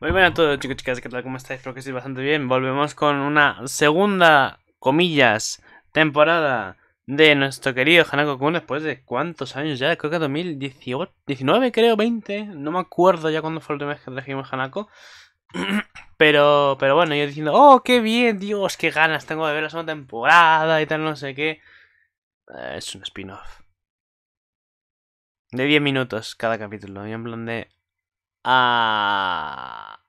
Muy buenas a todos chicos y chicas, ¿qué tal? ¿Cómo estáis? Creo que estéis bastante bien. Volvemos con una segunda, comillas, temporada de nuestro querido Hanako Kun después de cuántos años ya, creo que 2018, 19 creo, 20, no me acuerdo ya cuándo fue el última vez que trajimos Hanako. Pero, pero bueno, yo diciendo, oh, qué bien, Dios, qué ganas tengo de ver la segunda temporada y tal, no sé qué. Eh, es un spin-off. De 10 minutos cada capítulo. Y en plan de, Ah.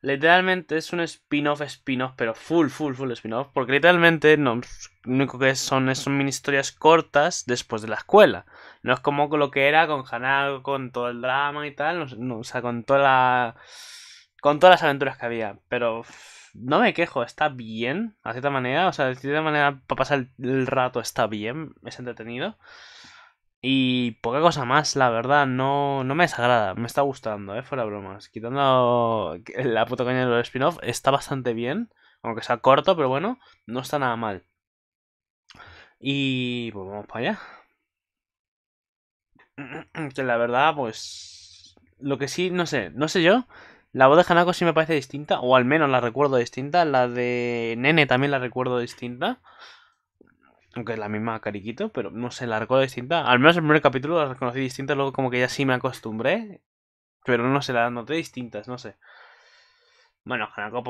Literalmente es un spin-off, spin-off, pero full, full, full spin-off. Porque literalmente no, lo único que son es mini historias cortas después de la escuela. No es como lo que era con Hanako, con todo el drama y tal. o sea, con toda la... Con todas las aventuras que había. Pero no me quejo, está bien, a cierta manera. O sea, de cierta manera, para pasar el rato está bien, es entretenido. Y poca cosa más, la verdad, no, no me desagrada, me está gustando, eh, fuera bromas. Quitando la puta coña del spin-off, está bastante bien, aunque sea corto, pero bueno, no está nada mal. Y pues vamos para allá. Que la verdad, pues. Lo que sí, no sé, no sé yo. La voz de Hanako sí me parece distinta, o al menos la recuerdo distinta. La de Nene también la recuerdo distinta aunque es la misma Cariquito, pero no se la recuerdo distinta. Al menos en el primer capítulo la reconocí distinta, luego como que ya sí me acostumbré, pero no sé, la noté distintas, no sé. Bueno, Hanako,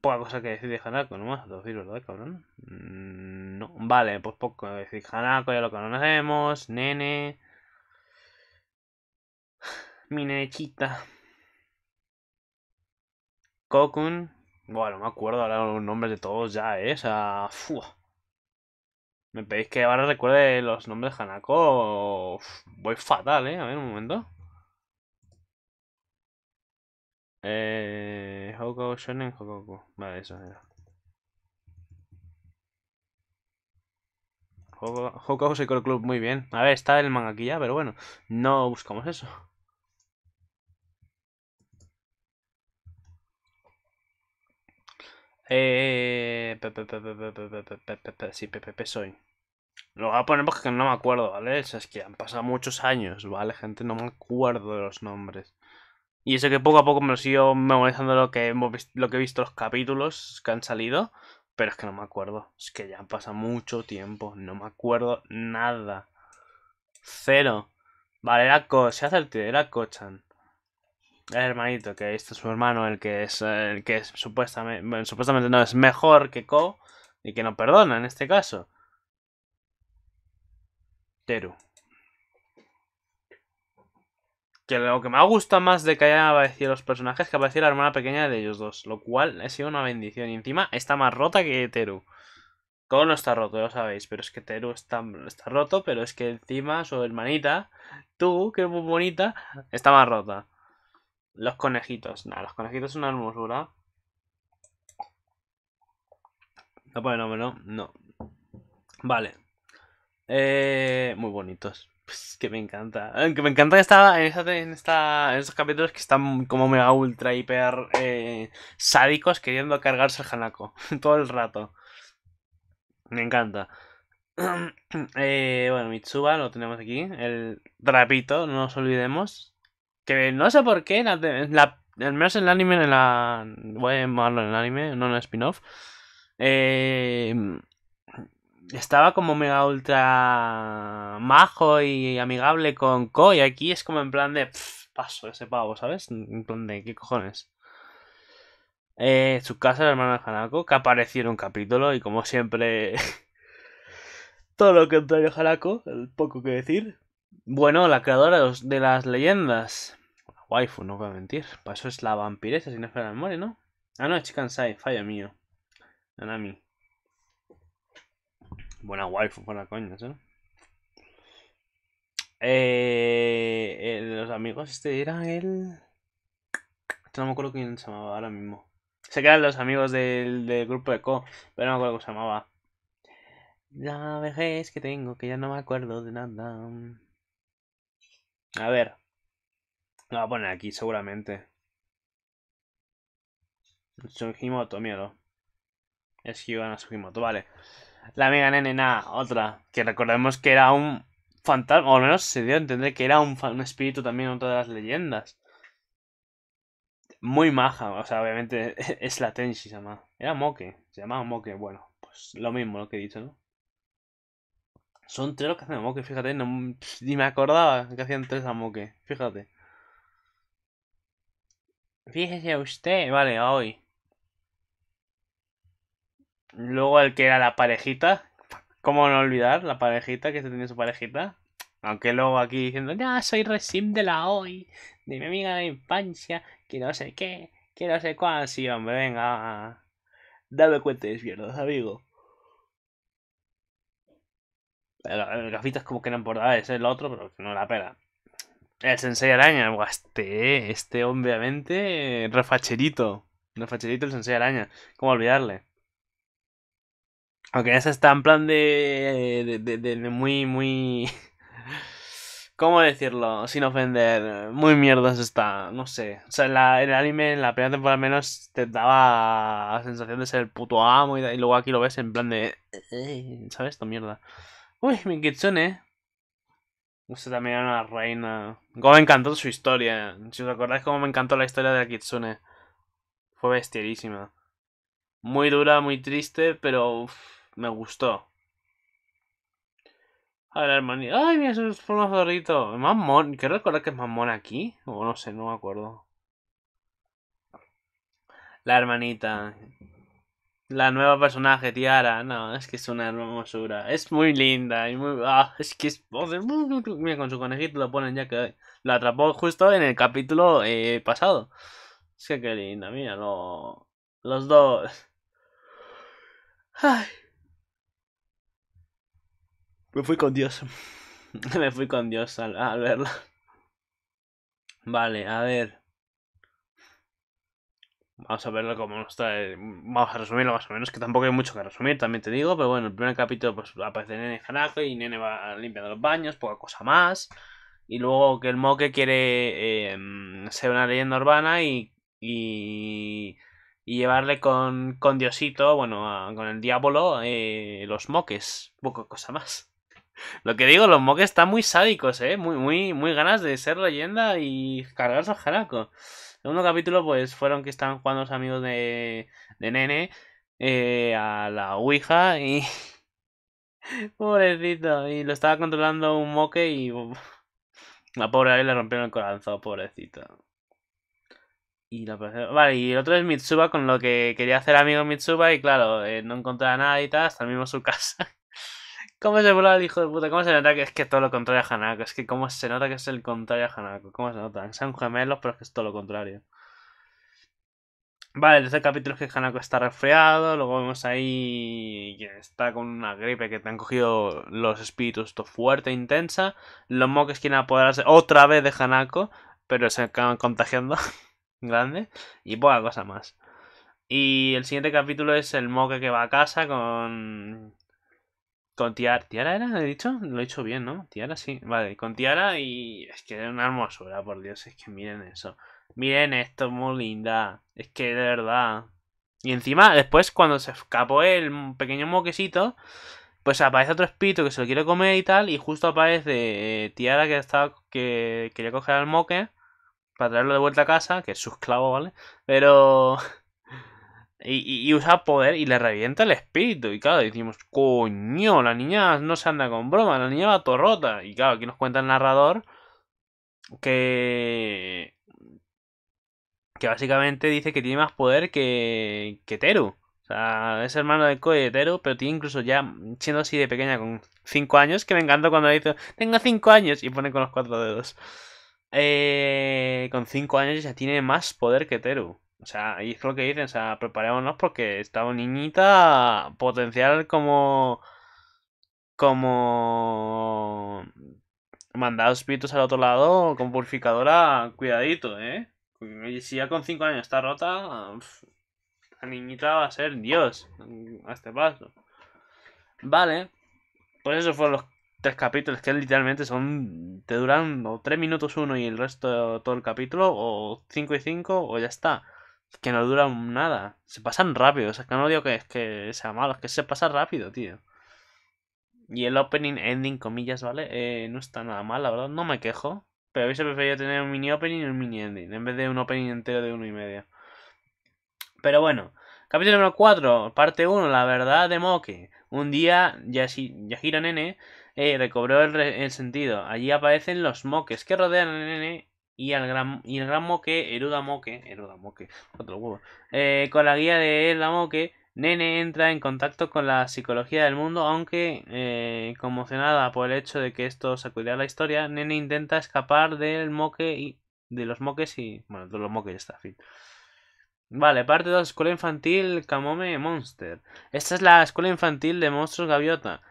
poca cosa que decir de Hanako, no más, decir verdad, cabrón. Mm, vale, pues poco decir. Hanako ya lo conocemos, nene. Mi Kokun. Bueno, me acuerdo ahora los nombres de todos ya, ¿eh? O sea, me pedís que ahora recuerde los nombres de Hanako. voy fatal, ¿eh? A ver, un momento. Eh, Hoko Shonen Hokoku. Vale, eso era. Hokoku Club, muy bien. A ver, está el manga aquí ya, pero bueno, no buscamos eso. Eh, sí, soy. Lo voy a poner porque no me acuerdo, ¿vale? O es que han pasado muchos años, ¿vale? Gente, no me acuerdo de los nombres. Y eso que poco a poco me lo sigo memorizando lo que, lo que he visto los capítulos que han salido. Pero es que no me acuerdo. Es que ya pasado mucho tiempo. No me acuerdo nada. Cero. Vale, era Se era Cochan? hermanito, que este es su hermano, el que es, el que es, supuestamente, supuestamente no es mejor que Ko y que no perdona en este caso. Teru. Que lo que me ha gustado más de que hayan aparecido los personajes que apareció la hermana pequeña de ellos dos, lo cual ha sido una bendición. Y encima está más rota que Teru. Ko no está roto, lo sabéis, pero es que Teru está, está roto, pero es que encima su hermanita, tú, que es muy bonita, está más rota. Los conejitos. Nada, los conejitos son una hermosura. No pone nombre, ¿no? No. Vale. Eh, muy bonitos. Pues que me encanta. Que me encanta que estaba en, estos capítulos que están como mega ultra hiper eh, sádicos queriendo cargarse el Hanako. Todo el rato. Me encanta. Eh, bueno, Mitsuba lo tenemos aquí. El trapito, no nos olvidemos no sé por qué, al menos en el anime, en la, voy a llamarlo en el anime, no en el spin-off, eh, estaba como mega ultra majo y amigable con Ko y aquí es como en plan de paso ese pavo, ¿sabes? En plan de qué cojones. Eh, su casa, la hermana de Hanako, que apareció en un capítulo y como siempre todo lo contrario a Hanako, el poco que decir. Bueno, la creadora de las leyendas. Waifu, no voy a mentir. Para eso es la vampiresa, si no es para muere, ¿no? Ah, no, es sai, fallo mío. Nanami. Buena waifu, buena coña, ¿no? Eh, eh, los amigos, este era el. Este no me acuerdo quién se llamaba ahora mismo. Sé que eran los amigos del, del grupo de Co, pero no me acuerdo cómo se llamaba. La vejez que tengo, que ya no me acuerdo de nada. A ver. Lo va a poner aquí, seguramente. Sugimoto, miedo. Es Hyugana Sugimoto, vale. La Mega Nena, otra. Que recordemos que era un fantasma, o al menos se dio a entender que era un, espíritu también, otra de las leyendas. Muy maja, o sea, obviamente es la Tenshi, se llama. Era Moke, se llamaba Moke, bueno, pues lo mismo lo que he dicho, ¿no? Son tres los que hacen a Moke, fíjate, no, ni me acordaba que hacían tres a Moke, fíjate. Fíjese usted, vale, hoy. Luego el que era la parejita. ¿Cómo no olvidar la parejita que se tiene su parejita? Aunque luego aquí diciendo, ya soy recién de la hoy, de mi amiga de infancia, que no sé qué, que no sé cuál. Sí, hombre, venga. Dame cuenta de mierdas, amigo. El eh, gafito es como que no importa. ese es el otro, pero no la pela. El Sensei Araña, este, este obviamente, refacherito, refacherito el Sensei Araña, ¿cómo olvidarle? Aunque ese está en plan de, de, de, muy, muy... ¿Cómo decirlo? Sin ofender. Muy mierdas está. No sé. O sea, en el anime en la primera temporada al menos te daba la sensación de ser el puto amo y, luego aquí lo ves en plan de... Eh, eh, eh, ¿Sabes? Esta mierda. Uy, mi kitsune. Usted también era una reina. Como me encantó su historia. Si os acordáis cómo me encantó la historia de Akitsune. Fue bestialísima. Muy dura, muy triste, pero me gustó. A la hermanita. ¡Ay, mira, un un zorrito! Más Quiero recordar que es mamón aquí. O no sé, no me acuerdo. La hermanita. La nueva personaje, Tiara, no, es que es una hermosura. Es muy linda y muy... Ah, es que es... Mira, con su conejito lo ponen ya que... Lo atrapó justo en el capítulo eh, pasado. Es que qué linda, mira, lo... Los dos... Ay. Me fui con Dios. Me fui con Dios al, al verla. Vale, a ver. Vamos a verlo cómo está. Eh, vamos a resumirlo más o menos, que tampoco hay mucho que resumir, también te digo. Pero bueno, el primer capítulo pues aparece Nene en y Nene va limpiando los baños, poca cosa más. Y luego que el Moque quiere em, ser una leyenda urbana y, llevarle con, con, Diosito, bueno, con el diablo, eh, los moques. Poca cosa más. Lo que digo, los moques están muy sádicos, ¿eh? Muy, muy, muy ganas de ser leyenda y cargarse a Jaraco segundo capítulo, pues fueron que estaban jugando los amigos de, Nene eh, a la Ouija y. pobrecito, y lo estaba controlando un moque y. La pobre ahí le rompieron el corazón, pobrecito. Y la... Vale, y el otro es Mitsuba, con lo que quería hacer amigo Mitsuba, y claro, eh, no encontraba nada y tal, hasta el mismo su casa. ¿Cómo se el hijo de puta? ¿Cómo se nota que es que todo lo contrario a Hanako? Es que cómo se nota que es el contrario a Hanako. ¿Cómo se nota? Son gemelos, pero es que es todo lo contrario. Vale, el tercer capítulo es que Hanako está resfriado, luego vemos ahí que está con una gripe que te han cogido los espíritus, esto fuerte, intensa. Los moques quieren apoderarse otra vez de Hanako, pero se acaban contagiando. Grande. Y poca cosa más. Y el siguiente capítulo es el moque que va a casa con con Tiara. ¿Tiara era? ¿He dicho? Lo he dicho bien, ¿no? Tiara sí. Vale, con Tiara y. Es que es una hermosura, por Dios. Es que miren eso. Miren esto, muy linda. Es que de verdad. Y encima, después, cuando se escapó el pequeño moquecito, pues aparece otro espíritu que se lo quiere comer y tal. Y justo aparece eh, Tiara que está que quería coger al moque para traerlo de vuelta a casa, que es su esclavo, ¿vale? Pero. Y, usa poder y le revienta el espíritu. Y claro, decimos, coño, la niña no se anda con broma, la niña va torrota. Y claro, aquí nos cuenta el narrador que. que básicamente dice que tiene más poder que. que Teru. O sea, es hermano de Teru, pero tiene incluso ya, siendo así de pequeña, con 5 años, que me encanta cuando le dice, tengo 5 años, y pone con los cuatro dedos. Eh, con 5 años ya tiene más poder que Teru. O sea, y es lo que dicen, o sea, preparémonos porque esta niñita potencial como. como. mandado espíritus al otro lado, con purificadora, cuidadito, ¿eh? Si ya con 5 años está rota, la niñita va a ser Dios a este paso. Vale, pues eso fueron los tres capítulos que literalmente son. te duran o 3 minutos uno y el resto todo el capítulo, o 5 y 5, o ya está que no duran nada. Se pasan rápido. O sea, que no digo que, es que sea malo, es que se pasa rápido, tío. Y el opening, ending, comillas, ¿vale? Eh, no está nada mal, la verdad. No me quejo. Pero hubiese preferido tener un mini opening y un mini ending. En vez de un opening entero de uno y medio. Pero bueno. Capítulo número 4, parte 1, la verdad de moque Un día, ya giran Nene eh, recobró el, el, sentido. Allí aparecen los moques que rodean a Nene y el gran, y el Moque, Eruda Moque, Eruda Moque, otro huevo, eh, con la guía de Eruda Moque, Nene entra en contacto con la psicología del mundo, aunque eh, conmocionada por el hecho de que esto sacudirá la historia, Nene intenta escapar del moque y de los moques y bueno, de los moques está fin. Vale, parte de la escuela infantil Kamome Monster. Esta es la escuela infantil de monstruos gaviota.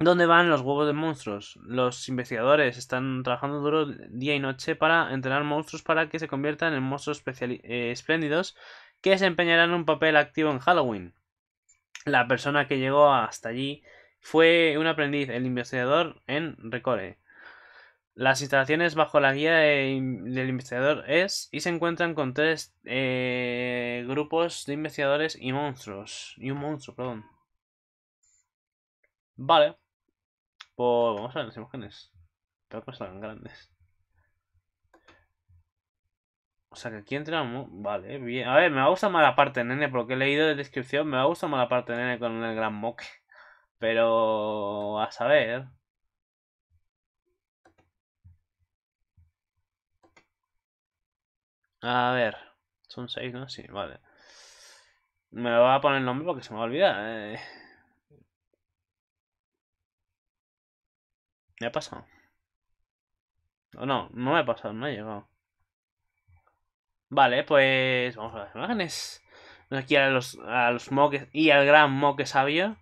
¿Dónde van los huevos de monstruos? Los investigadores están trabajando duro día y noche para entrenar monstruos para que se conviertan en monstruos eh, espléndidos que desempeñarán un papel activo en Halloween. La persona que llegó hasta allí fue un aprendiz, el investigador en Recore. Las instalaciones bajo la guía del investigador es y se encuentran con tres eh, grupos de investigadores y monstruos. Y un monstruo, perdón. Vale. Vamos a ver las imágenes. que tan grandes. O sea que aquí entramos. Vale, bien. A ver, me va a gustar más la parte nene, porque he leído de descripción. Me va a gustar más la parte nene con el gran moque. Pero. A saber. A ver. Son seis, ¿no? Sí, vale. Me lo voy a poner el nombre porque se me va a olvidar. Eh. ¿Me ha pasado? No, no me ha pasado, no ha llegado. Vale, pues vamos a las imágenes. Aquí a los, a los moques y al gran moque sabio.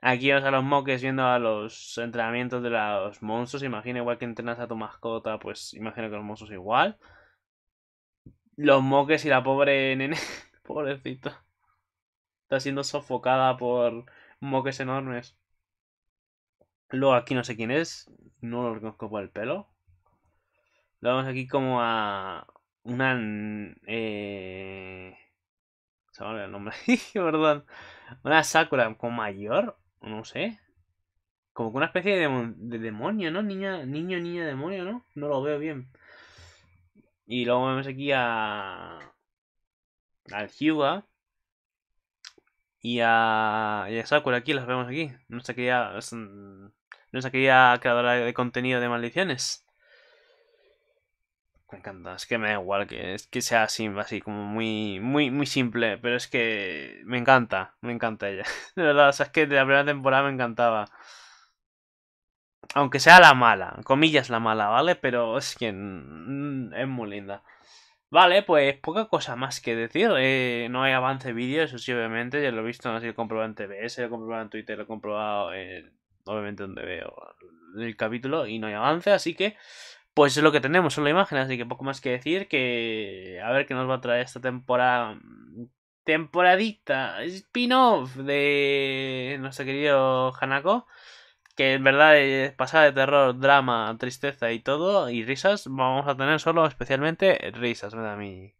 Aquí vamos a los moques viendo a los entrenamientos de los monstruos. Imagina igual que entrenas a tu mascota, pues imagina que los monstruos igual. Los moques y la pobre nene. Pobrecita. Está siendo sofocada por moques enormes. Luego aquí no sé quién es, no lo reconozco por el pelo. Lo vemos aquí como a una... Eh, se me el nombre, perdón. Una Sakura como mayor, no sé. Como que una especie de, demonio, ¿no? Niña, niño, niña, demonio, ¿no? No lo veo bien. Y luego vemos aquí a... Al Hyuga. Y a... Y a Sakura aquí, las vemos aquí. No sé qué es ¿No es aquella creadora de contenido de maldiciones. Me encanta, es que me da igual que, es que sea así, así como muy, muy, muy simple, pero es que me encanta, me encanta ella. De verdad, o sea, es que de la primera temporada me encantaba. Aunque sea la mala, comillas la mala, ¿vale? Pero es que mm, mm, es muy linda. Vale, pues poca cosa más que decir. Eh, no hay avance vídeo, eso sí, obviamente. Ya lo he visto, no sé si lo he comprobado en TBS, lo he comprobado en Twitter, lo he comprobado en obviamente donde veo el capítulo y no hay avance, así que pues es lo que tenemos, son la imagen, así que poco más que decir que a ver qué nos va a traer esta temporada temporadita spin-off de nuestro querido Hanako que en verdad es pasada de terror, drama, tristeza y todo, y risas, vamos a tener solo especialmente risas, me da a mí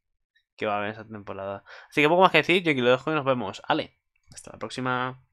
que va a haber esa temporada. Así que poco más que decir, yo aquí lo dejo y nos vemos. Ale, hasta la próxima.